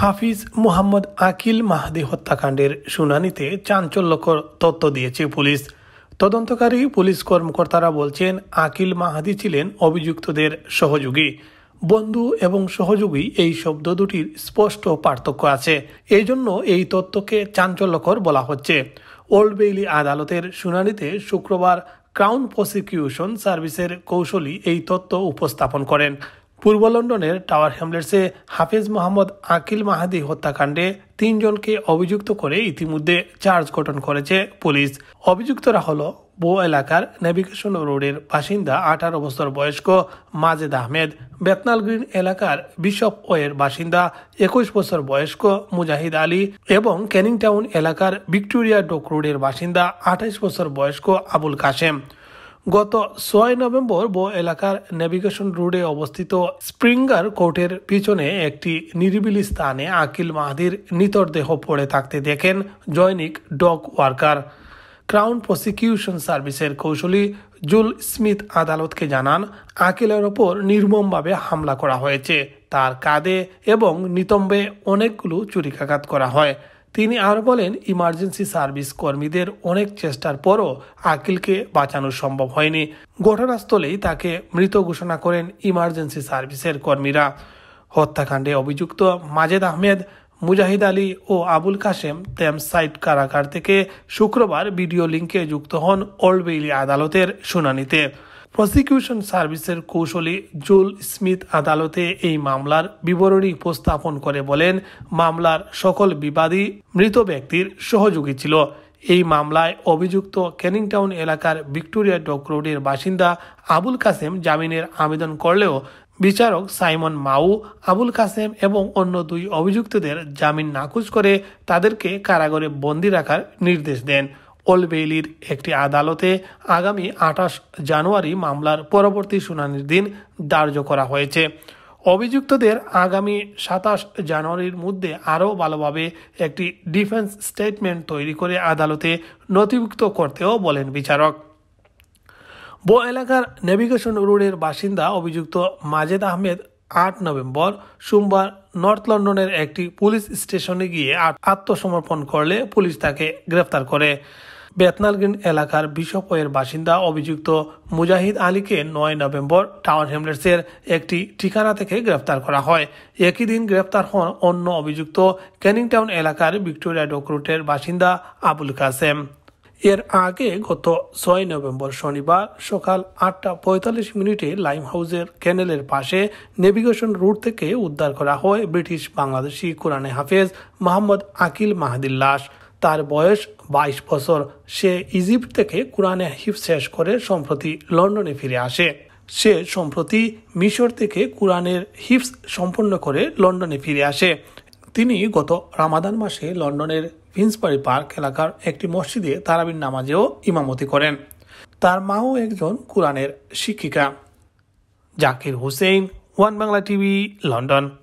হাফিজ মোহাম্মদ আকিল মাহাদি হত্যাকাণ্ডের শুনানিতে চাঞ্চল্যকর তথ্য দিয়েছে পুলিশ তদন্তকারী পুলিশ কর্মকর্তারা বলছেন আকিল মাহাদি ছিলেন অভিযুক্তদের সহযোগী বন্ধু এবং সহযোগী এই শব্দ দুটির স্পষ্ট পার্থক্য আছে এই জন্য এই তথ্যকে চাঞ্চল্যকর বলা হচ্ছে ওল্ড বেইলি আদালতের শুনানিতে শুক্রবার ক্রাউন প্রসিকিউশন সার্ভিসের কৌশলী এই তথ্য উপস্থাপন করেন পূর্ব লন্ডনের টাওয়ার হ্যামলেটসে হাফেজ মোহাম্মদ আকিল মাহাদি হত্যাকাণ্ডে তিনজনকে অভিযুক্ত করে ইতিমধ্যে চার্জ গঠন করেছে পুলিশ অভিযুক্তরা হল বো এলাকার নেভিগেশন রোডের বাসিন্দা আঠারো বছর বয়স্ক মাজেদ আহমেদ বেতনাল গ্রিন এলাকার বিশপ ওয়ের বাসিন্দা একুশ বছর বয়স্ক মুজাহিদ আলী এবং ক্যানিংটাউন এলাকার ভিক্টোরিয়া ডোক রোডের বাসিন্দা আঠাইশ বছর বয়স্ক আবুল কাশেম গত ছয় নভেম্বর বো এলাকার নেভিগেশন রোডে অবস্থিত স্প্রিঙ্গার কোর্টের পিছনে একটি নিরিবিলি স্থানে আকিল মাহাদির দেহ পড়ে থাকতে দেখেন জৈনিক ডগ ওয়ার্কার ক্রাউন প্রসিকিউশন সার্ভিসের কৌশলী জুল স্মিথ আদালতকে জানান আকিলের ওপর নির্মমভাবে হামলা করা হয়েছে তার কাঁধে এবং নিতম্বে অনেকগুলো চুরিকাঘাত করা হয় তিনি আর বলেন ইমার্জেন্সি সার্ভিস কর্মীদের অনেক চেষ্টার পরও আকিলকে বাঁচানো সম্ভব হয়নি ঘটনাস্থলেই তাকে মৃত ঘোষণা করেন ইমার্জেন্সি সার্ভিসের কর্মীরা হত্যাকাণ্ডে অভিযুক্ত মাজেদ আহমেদ মুজাহিদ আলী ও আবুল কাশেম তেম সাইট কারাগার থেকে শুক্রবার ভিডিও লিঙ্কে যুক্ত হন ওল্ড বেইলি আদালতের শুনানিতে প্রসিকিউশন সার্ভিসের কৌশলী জুল স্মিথ আদালতে এই মামলার বিবরণী উপস্থাপন করে বলেন মামলার সকল বিবাদী মৃত ব্যক্তির সহযোগী ছিল এই মামলায় অভিযুক্ত ক্যানিংটাউন এলাকার ভিক্টোরিয়া ডক রোডের বাসিন্দা আবুল কাসেম জামিনের আবেদন করলেও বিচারক সাইমন মাউ আবুল কাসেম এবং অন্য দুই অভিযুক্তদের জামিন নাকচ করে তাদেরকে কারাগারে বন্দি রাখার নির্দেশ দেন ওলবেইলির একটি আদালতে আগামী আঠাশ জানুয়ারি মামলার পরবর্তী শুনানির দিন ধার্য করা হয়েছে অভিযুক্তদের আগামী সাতাশ জানুয়ারির মধ্যে আরও ভালোভাবে একটি ডিফেন্স স্টেটমেন্ট তৈরি করে আদালতে নথিভুক্ত করতেও বলেন বিচারক বো এলাকার নেভিগেশন রোডের বাসিন্দা অভিযুক্ত মাজেদ আহমেদ আট নভেম্বর সোমবার নর্থ লন্ডনের একটি পুলিশ স্টেশনে গিয়ে আত্মসমর্পণ করলে পুলিশ তাকে গ্রেফতার করে বেতনালগ্রিন এলাকার বিশপয়ের বাসিন্দা অভিযুক্ত মুজাহিদ আলীকে নয় নভেম্বর টাউন হ্যামলেটসের একটি ঠিকানা থেকে গ্রেফতার করা হয় একই দিন গ্রেফতার হন অন্য অভিযুক্ত ক্যানিংটাউন এলাকার ভিক্টোরিয়া ডক রুটের বাসিন্দা আবুল কাসেম এর আগে গত ছয় নভেম্বর শনিবার সকাল আটটা পঁয়তাল্লিশ মিনিটে লাইম হাউসের ক্যানেলের পাশে নেভিগেশন রুট থেকে উদ্ধার করা হয় ব্রিটিশ বাংলাদেশি কোরআনে হাফেজ মোহাম্মদ আকিল মাহাদির লাশ তার বয়স বাইশ বছর সে ইজিপ্ট থেকে কোরআনে হিফ শেষ করে সম্প্রতি লন্ডনে ফিরে আসে সে সম্প্রতি মিশর থেকে কোরআনের হিফস সম্পন্ন করে লন্ডনে ফিরে আসে তিনি গত রামাদান মাসে লন্ডনের ভিন্সবারি পার্ক এলাকার একটি মসজিদে তারাবির নামাজেও ইমামতি করেন তার মাও একজন কোরআনের শিক্ষিকা Zakir Hussain One Bangla TV London